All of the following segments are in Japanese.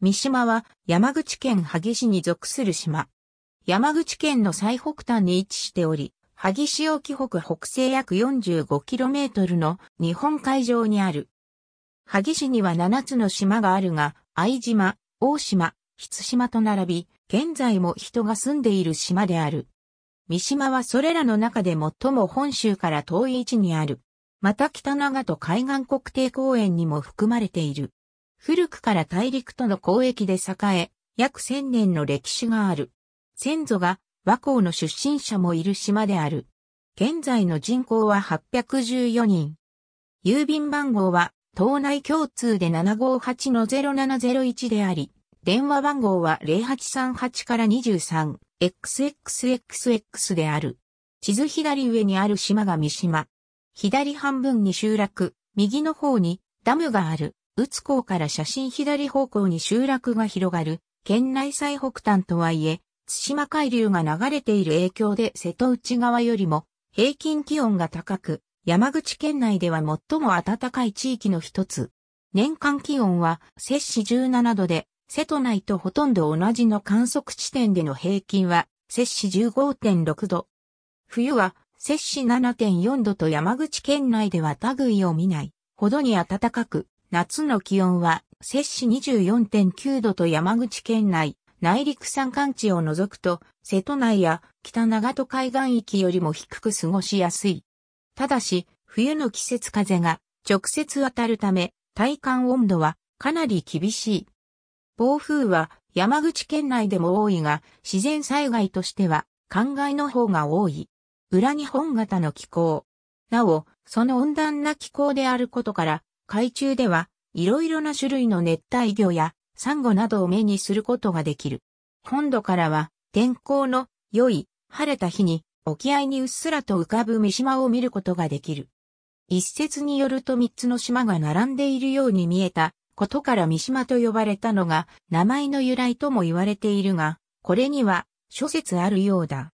三島は山口県萩市に属する島。山口県の最北端に位置しており、萩市沖北北西約 45km の日本海上にある。萩市には7つの島があるが、藍島、大島、筆島と並び、現在も人が住んでいる島である。三島はそれらの中で最も本州から遠い位置にある。また北長と海岸国定公園にも含まれている。古くから大陸との交易で栄え、約千年の歴史がある。先祖が和光の出身者もいる島である。現在の人口は814人。郵便番号は、島内共通で758の0701であり、電話番号は0838から 23XXXX である。地図左上にある島が三島。左半分に集落、右の方にダムがある。宇つ港から写真左方向に集落が広がる、県内最北端とはいえ、津島海流が流れている影響で瀬戸内側よりも平均気温が高く、山口県内では最も暖かい地域の一つ。年間気温は摂氏17度で、瀬戸内とほとんど同じの観測地点での平均は摂氏15.6度。冬は摂氏7.4度と山口県内では類を見ないほどに暖かく、夏の気温は、摂氏24.9度と山口県内、内陸山間地を除くと、瀬戸内や北長戸海岸域よりも低く過ごしやすい。ただし、冬の季節風が直接当たるため、体感温度はかなり厳しい。暴風は山口県内でも多いが、自然災害としては、灌漑の方が多い。裏日本型の気候。なお、その温暖な気候であることから、海中では、いろいろな種類の熱帯魚や、サンゴなどを目にすることができる。本土からは、天候の良い晴れた日に、沖合にうっすらと浮かぶ三島を見ることができる。一説によると三つの島が並んでいるように見えたことから三島と呼ばれたのが名前の由来とも言われているが、これには諸説あるようだ。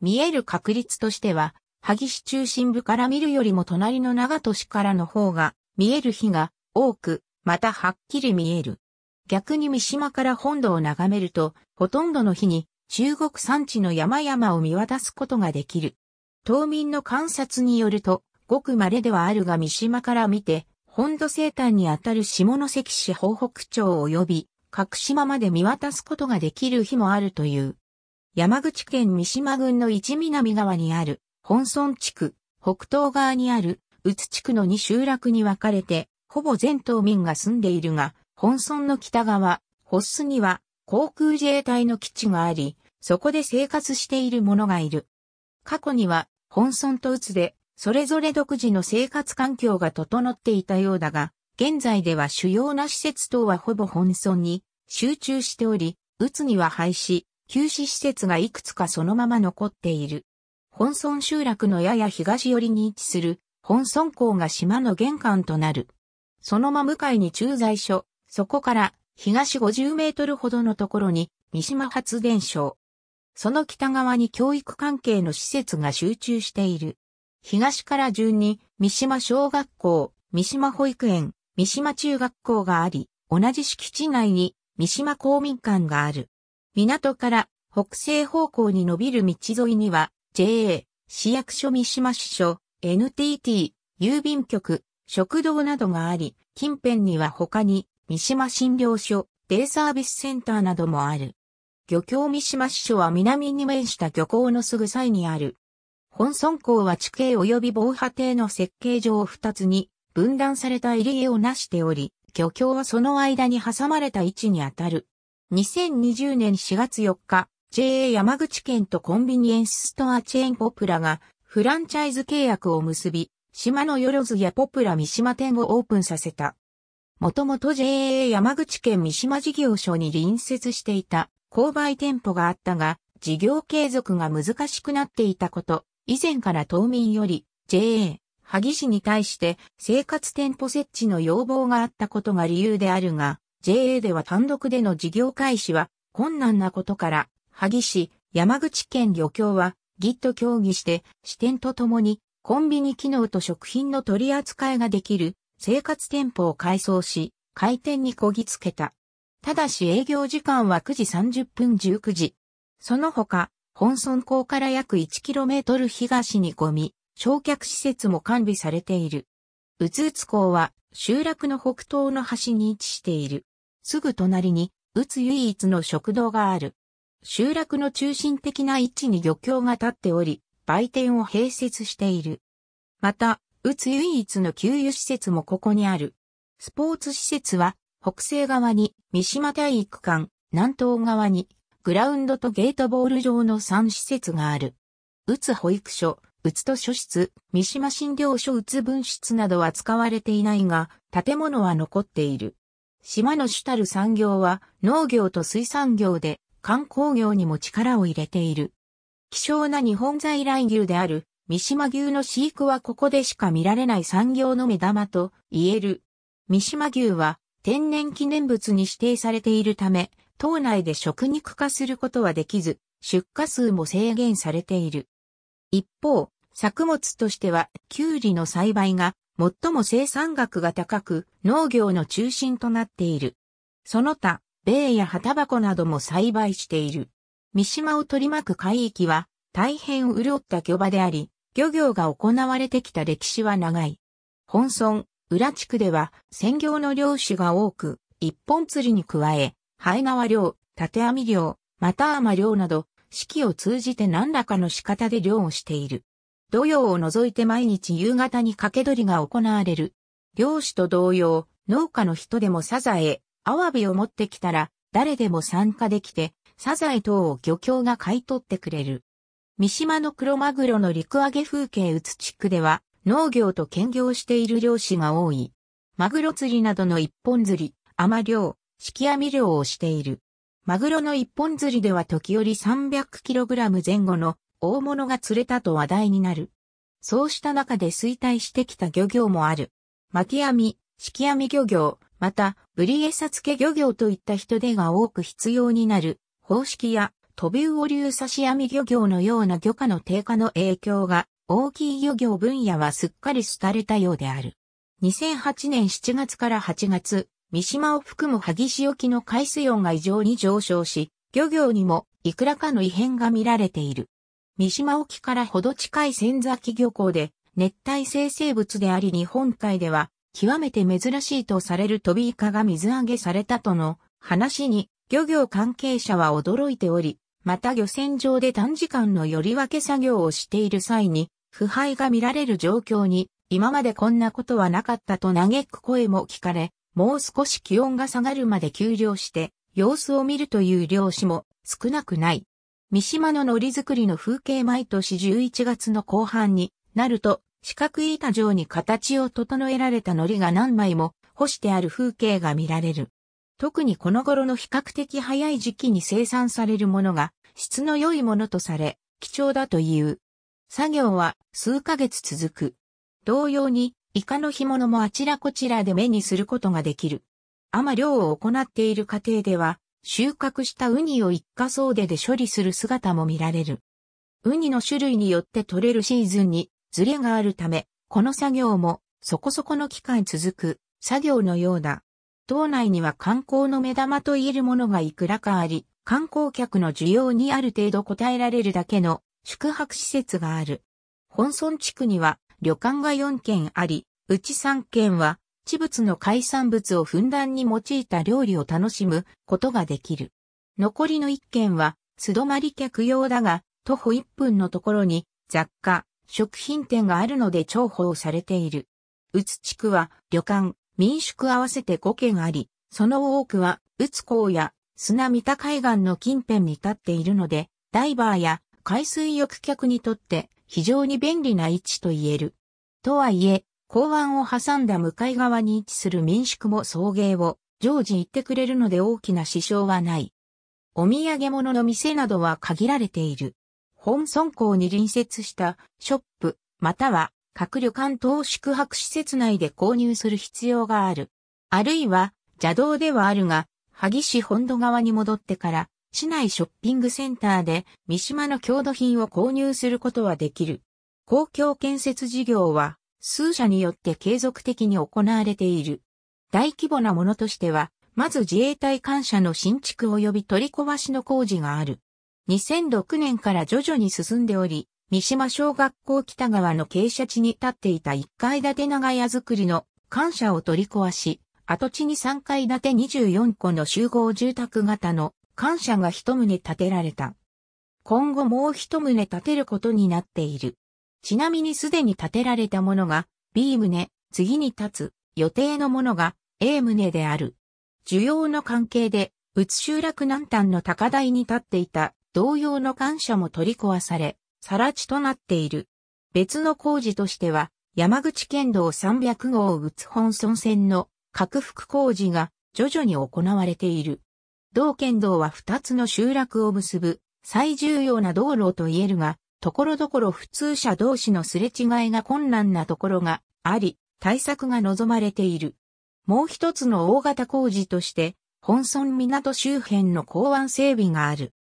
見える確率としては、萩市中心部から見るよりも隣の長門市からの方が見える日が多く、またはっきり見える。逆に三島から本土を眺めると、ほとんどの日に中国山地の山々を見渡すことができる。島民の観察によると、ごく稀ではあるが三島から見て、本土西端にあたる下関市方北町及び、角島まで見渡すことができる日もあるという。山口県三島郡の一南側にある、本村地区、北東側にある、宇津地区の2集落に分かれて、ほぼ全島民が住んでいるが、本村の北側、ホッスには航空自衛隊の基地があり、そこで生活している者がいる。過去には、本村と宇津で、それぞれ独自の生活環境が整っていたようだが、現在では主要な施設等はほぼ本村に集中しており、宇津には廃止、休止施設がいくつかそのまま残っている。本村集落のやや東寄りに位置する本村港が島の玄関となる。そのまま向かいに駐在所、そこから東50メートルほどのところに三島発電所。その北側に教育関係の施設が集中している。東から順に三島小学校、三島保育園、三島中学校があり、同じ敷地内に三島公民館がある。港から北西方向に伸びる道沿いには JA 市役所三島支所 NTT、郵便局、食堂などがあり、近辺には他に、三島診療所、デイサービスセンターなどもある。漁協三島支所は南に面した漁港のすぐ際にある。本村港は地形及び防波堤の設計上二つに分断された入り江をなしており、漁協はその間に挟まれた位置にあたる。2020年4月4日、JA 山口県とコンビニエンスストアチェーンポプラがフランチャイズ契約を結び、島のよろずやポプラ三島店をオープンさせた。もともと JA 山口県三島事業所に隣接していた購買店舗があったが、事業継続が難しくなっていたこと、以前から島民より JA 萩市に対して生活店舗設置の要望があったことが理由であるが、JA では単独での事業開始は困難なことから、萩市、山口県漁協は Git 協議して視点とともにコンビニ機能と食品の取り扱いができる生活店舗を改装し、開店にこぎつけた。ただし営業時間は9時30分19時。その他、本村港から約 1km 東にゴミ、焼却施設も完備されている。うつうつ港は集落の北東の端に位置している。すぐ隣に、うつ唯一の食堂がある。集落の中心的な位置に漁協が立っており、売店を併設している。また、宇つ唯一の給油施設もここにある。スポーツ施設は、北西側に三島体育館、南東側にグラウンドとゲートボール場の3施設がある。宇つ保育所、宇都図書室、三島診療所宇津分室などは使われていないが、建物は残っている。島の主たる産業は農業と水産業で、観光業にも力を入れている。希少な日本在来牛である三島牛の飼育はここでしか見られない産業の目玉と言える。三島牛は天然記念物に指定されているため、島内で食肉化することはできず、出荷数も制限されている。一方、作物としては、キュウリの栽培が最も生産額が高く、農業の中心となっている。その他、米や旗タバコなども栽培している。三島を取り巻く海域は大変潤った漁場であり、漁業が行われてきた歴史は長い。本村、裏地区では専業の漁師が多く、一本釣りに加え、ハエ川漁、縦網漁、またア漁など、四季を通じて何らかの仕方で漁をしている。土曜を除いて毎日夕方に掛け取りが行われる。漁師と同様、農家の人でもサザエ、アワビを持ってきたら、誰でも参加できて、サザエ等を漁協が買い取ってくれる。三島のクロマグロの陸揚げ風景うつ地区では、農業と兼業している漁師が多い。マグロ釣りなどの一本釣り、甘漁、敷網漁をしている。マグロの一本釣りでは時折 300kg 前後の大物が釣れたと話題になる。そうした中で衰退してきた漁業もある。巻き網、敷網漁業、また、ブリエサ付け漁業といった人手が多く必要になる、方式や、トビウオ流刺し網漁業のような漁価の低下の影響が大きい漁業分野はすっかり廃れたようである。2008年7月から8月、三島を含む萩市沖の海水温が異常に上昇し、漁業にもいくらかの異変が見られている。三島沖からほど近い仙崎漁港で熱帯生成物であり日本海では極めて珍しいとされる飛びイカが水揚げされたとの話に漁業関係者は驚いており、また漁船上で短時間のより分け作業をしている際に腐敗が見られる状況に今までこんなことはなかったと嘆く声も聞かれ、もう少し気温が下がるまで休漁して様子を見るという漁師も少なくない。三島の海苔作りの風景毎年11月の後半になると四角い板状に形を整えられた糊が何枚も干してある風景が見られる。特にこの頃の比較的早い時期に生産されるものが質の良いものとされ、貴重だという。作業は数ヶ月続く。同様に、イカの干物もあちらこちらで目にすることができる。あま漁を行っている過程では、収穫したウニを一過総出で処理する姿も見られる。ウニの種類によって取れるシーズンにズレがあるため、この作業もそこそこの期間続く作業のようだ。島内には観光の目玉と言えるものがいくらかあり、観光客の需要にある程度応えられるだけの宿泊施設がある。本村地区には旅館が4軒あり、うち3軒は地物の海産物をふんだんに用いた料理を楽しむことができる。残りの1軒は素泊まり客用だが、徒歩1分のところに雑貨、食品店があるので重宝されている。宇津地区は旅館、民宿合わせて5軒あり、その多くは宇津港や砂見田海岸の近辺に立っているので、ダイバーや海水浴客にとって非常に便利な位置と言える。とはいえ、港湾を挟んだ向かい側に位置する民宿も送迎を常時行ってくれるので大きな支障はない。お土産物の店などは限られている。本村港に隣接したショップ、または各旅館等宿泊施設内で購入する必要がある。あるいは邪道ではあるが、萩市本土側に戻ってから市内ショッピングセンターで三島の郷土品を購入することはできる。公共建設事業は数社によって継続的に行われている。大規模なものとしては、まず自衛隊官舎の新築及び取り壊しの工事がある。2006年から徐々に進んでおり、三島小学校北側の傾斜地に建っていた1階建て長屋造りの感謝を取り壊し、跡地に3階建て24個の集合住宅型の感謝が一棟建てられた。今後もう一棟建てることになっている。ちなみにすでに建てられたものが B 棟、次に建つ予定のものが A 棟である。需要の関係で、うつ集落南端の高台に建っていた同様の感謝も取り壊され、更地となっている。別の工事としては、山口県道300号宇津本村線の拡幅工事が徐々に行われている。同県道は2つの集落を結ぶ最重要な道路と言えるが、ところどころ普通車同士のすれ違いが困難なところがあり、対策が望まれている。もう一つの大型工事として、本村港周辺の港湾整備がある。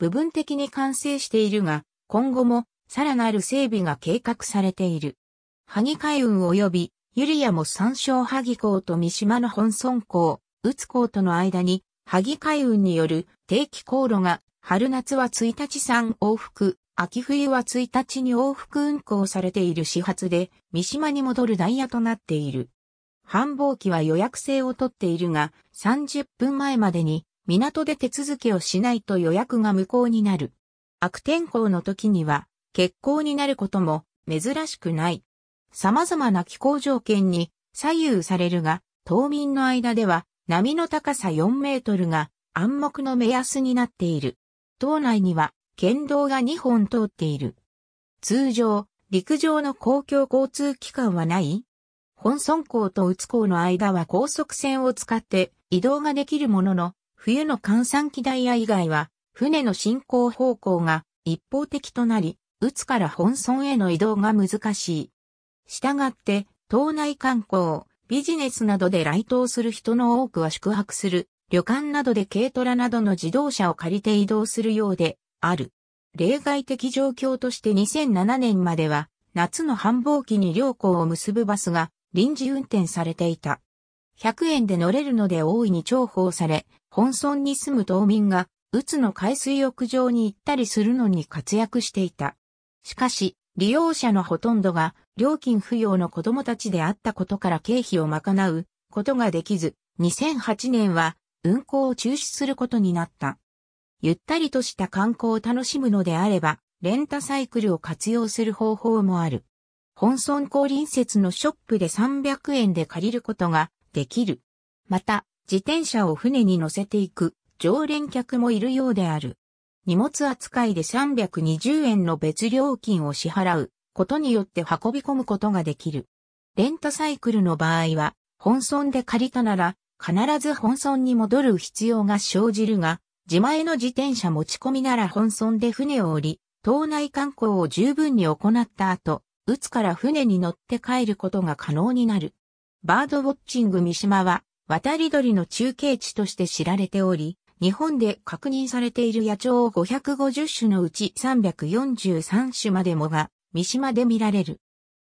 部分的に完成しているが、今後もさらなる整備が計画されている。萩海運及び、ユリアも山椒萩港と三島の本村港、宇津港との間に、萩海運による定期航路が、春夏は1日3往復、秋冬は1日に往復運行されている始発で、三島に戻るダイヤとなっている。繁忙期は予約制を取っているが、30分前までに港で手続きをしないと予約が無効になる。悪天候の時には、欠航になることも珍しくない。様々な気候条件に左右されるが、島民の間では波の高さ4メートルが暗黙の目安になっている。島内には県道が2本通っている。通常、陸上の公共交通機関はない本村港と宇津港の間は高速船を使って移動ができるものの、冬の換算機ダイヤ以外は、船の進行方向が一方的となり、打から本村への移動が難しい。したがって、島内観光、ビジネスなどで来島する人の多くは宿泊する、旅館などで軽トラなどの自動車を借りて移動するようで、ある。例外的状況として2007年までは、夏の繁忙期に両校を結ぶバスが臨時運転されていた。100円で乗れるので大いに重宝され、本村に住む島民が、宇都の海水浴場に行ったりするのに活躍していた。しかし、利用者のほとんどが料金不要の子供たちであったことから経費を賄うことができず、2008年は運行を中止することになった。ゆったりとした観光を楽しむのであれば、レンタサイクルを活用する方法もある。本村港隣接のショップで300円で借りることができる。また、自転車を船に乗せていく常連客もいるようである。荷物扱いで320円の別料金を支払うことによって運び込むことができる。レンタサイクルの場合は、本村で借りたなら、必ず本村に戻る必要が生じるが、自前の自転車持ち込みなら本村で船を降り、島内観光を十分に行った後、打つから船に乗って帰ることが可能になる。バードウォッチング三島は、渡り鳥の中継地として知られており、日本で確認されている野鳥を550種のうち343種までもが三島で見られる。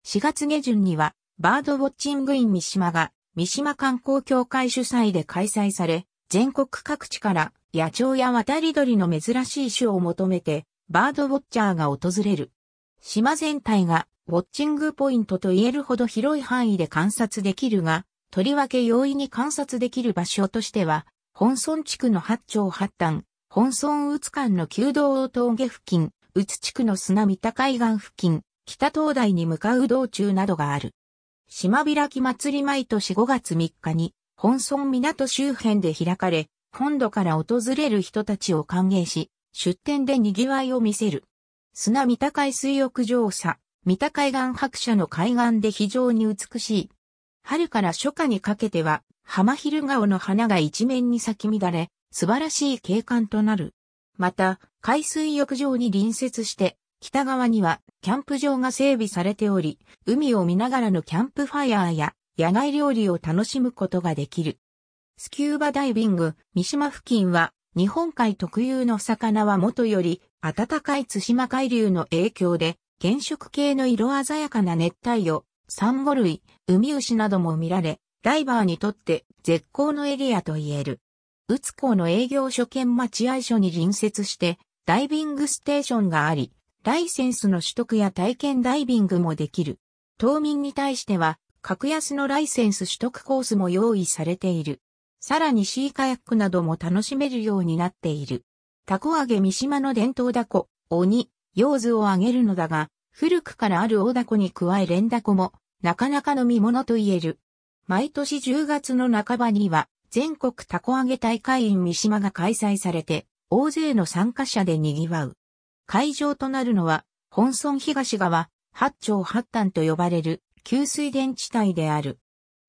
4月下旬にはバードウォッチングイン三島が三島観光協会主催で開催され、全国各地から野鳥や渡り鳥の珍しい種を求めてバードウォッチャーが訪れる。島全体がウォッチングポイントと言えるほど広い範囲で観察できるが、とりわけ容易に観察できる場所としては、本村地区の八丁八端、本村宇津間の旧道峠付近、宇津地区の砂三田海岸付近、北東大に向かう道中などがある。島開き祭り毎年5月3日に、本村港周辺で開かれ、本土から訪れる人たちを歓迎し、出店で賑わいを見せる。砂三田海水浴場さ、三田海岸白車の海岸で非常に美しい春から初夏にかけては、浜昼顔の花が一面に咲き乱れ、素晴らしい景観となる。また、海水浴場に隣接して、北側にはキャンプ場が整備されており、海を見ながらのキャンプファイヤーや野外料理を楽しむことができる。スキューバダイビング、三島付近は日本海特有の魚はもとより暖かい津島海流の影響で原色系の色鮮やかな熱帯魚、サンゴ類、海牛なども見られ、ダイバーにとって絶好のエリアと言える。宇津港の営業所兼待合所に隣接して、ダイビングステーションがあり、ライセンスの取得や体験ダイビングもできる。島民に対しては、格安のライセンス取得コースも用意されている。さらにシーカヤックなども楽しめるようになっている。タコ揚げ三島の伝統ダコ、鬼、ヨーズを揚げるのだが、古くからある大ダコに加え連ダコもなかなかの見物と言える。毎年10月の半ばには、全国たこ揚げ大会員三島が開催されて、大勢の参加者で賑わう。会場となるのは、本村東側、八丁八端と呼ばれる、給水田地帯である。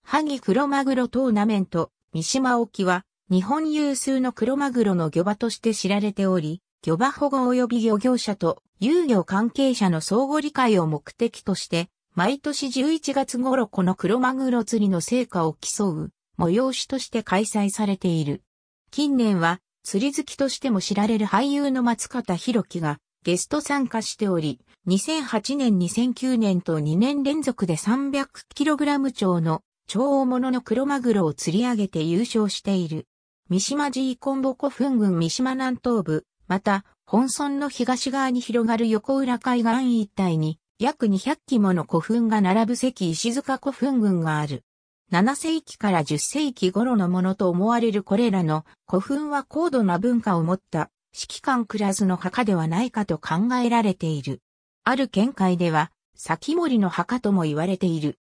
萩黒マグロトーナメント、三島沖は、日本有数の黒マグロの漁場として知られており、漁場保護及び漁業者と、遊漁関係者の相互理解を目的として、毎年11月頃このクロマグロ釣りの成果を競う催しとして開催されている。近年は釣り好きとしても知られる俳優の松方弘樹がゲスト参加しており、2008年2009年と2年連続で 300kg 超の超大物のクロマグロを釣り上げて優勝している。三島ジーコンボ古墳群三島南東部、また、本村の東側に広がる横浦海岸一帯に約200基もの古墳が並ぶ石石塚古墳群がある。7世紀から10世紀頃のものと思われるこれらの古墳は高度な文化を持った指揮官クラスの墓ではないかと考えられている。ある見解では、先森の墓とも言われている。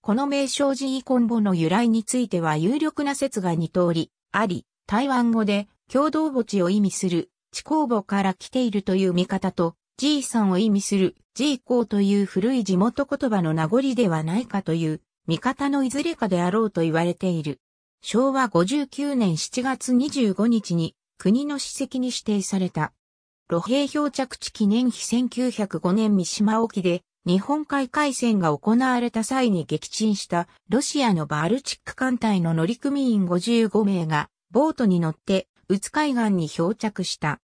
この名称寺遺根墓の由来については有力な説が2通りあり、台湾語で共同墓地を意味する地公墓から来ているという見方と、G さんを意味する G 校という古い地元言葉の名残ではないかという見方のいずれかであろうと言われている。昭和59年7月25日に国の史跡に指定された。露兵漂着地記念碑1905年三島沖で日本海海戦が行われた際に撃沈したロシアのバルチック艦隊の乗組員55名がボートに乗って宇津海岸に漂着した。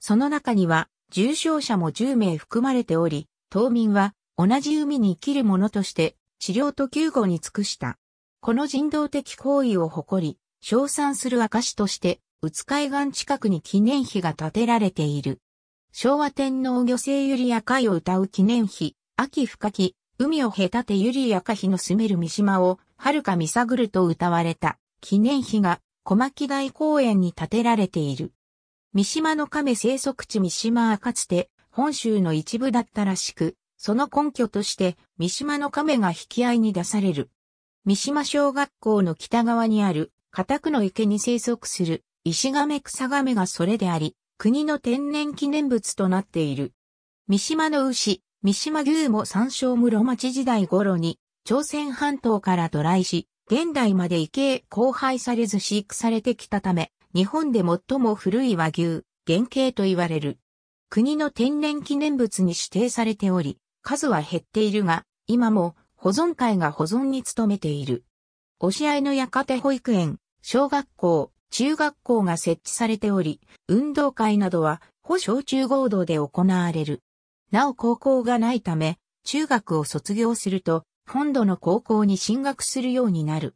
その中には重症者も10名含まれており、島民は同じ海に生きる者として治療と救護に尽くした。この人道的行為を誇り、称賛する証として、宇津海岸近くに記念碑が建てられている。昭和天皇御聖ゆりやいを歌う記念碑、秋深き、海を隔てゆりやか日の住める三島を、遥か見探ると歌われた記念碑が小牧台公園に建てられている。三島の亀生息地三島はかつて本州の一部だったらしく、その根拠として三島の亀が引き合いに出される。三島小学校の北側にある片区の池に生息する石亀草亀がそれであり、国の天然記念物となっている。三島の牛、三島牛も山椒室町時代頃に朝鮮半島から渡来し、現代まで池へ交配されず飼育されてきたため、日本で最も古い和牛、原型と言われる。国の天然記念物に指定されており、数は減っているが、今も保存会が保存に努めている。押合の館保育園、小学校、中学校が設置されており、運動会などは、保小中合同で行われる。なお高校がないため、中学を卒業すると、本土の高校に進学するようになる。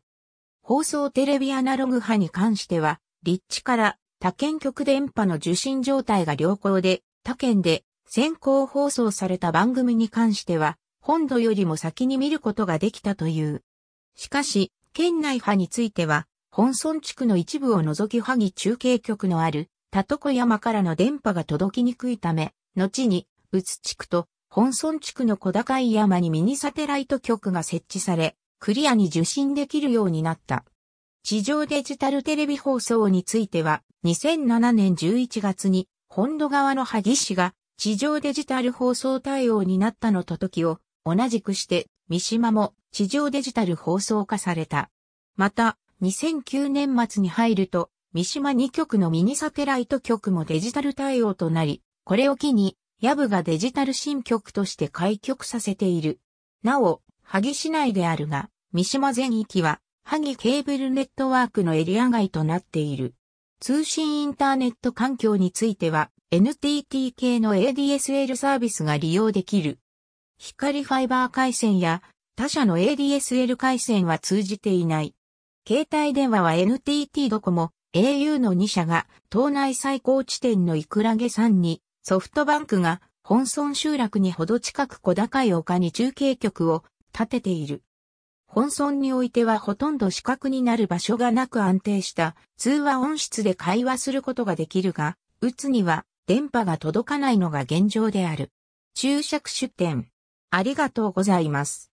放送テレビアナログ派に関しては、立地から他県局電波の受信状態が良好で、他県で先行放送された番組に関しては、本土よりも先に見ることができたという。しかし、県内派については、本村地区の一部を除き萩中継局のある、田床山からの電波が届きにくいため、後に、宇津地区と本村地区の小高い山にミニサテライト局が設置され、クリアに受信できるようになった。地上デジタルテレビ放送については、2007年11月に、本土側の萩市が、地上デジタル放送対応になったのと時を、同じくして、三島も地上デジタル放送化された。また、2009年末に入ると、三島2局のミニサテライト局もデジタル対応となり、これを機に、ヤブがデジタル新局として開局させている。なお、萩市内であるが、三島全域は萩ケーブルネットワークのエリア外となっている。通信インターネット環境については NTT 系の ADSL サービスが利用できる。光ファイバー回線や他社の ADSL 回線は通じていない。携帯電話は NTT ドコモ、au の2社が、島内最高地点のイクラゲ山に、ソフトバンクが、本村集落にほど近く小高い丘に中継局を建てている。本村においてはほとんど死角になる場所がなく安定した通話音質で会話することができるが、うつには電波が届かないのが現状である。注釈出典。ありがとうございます。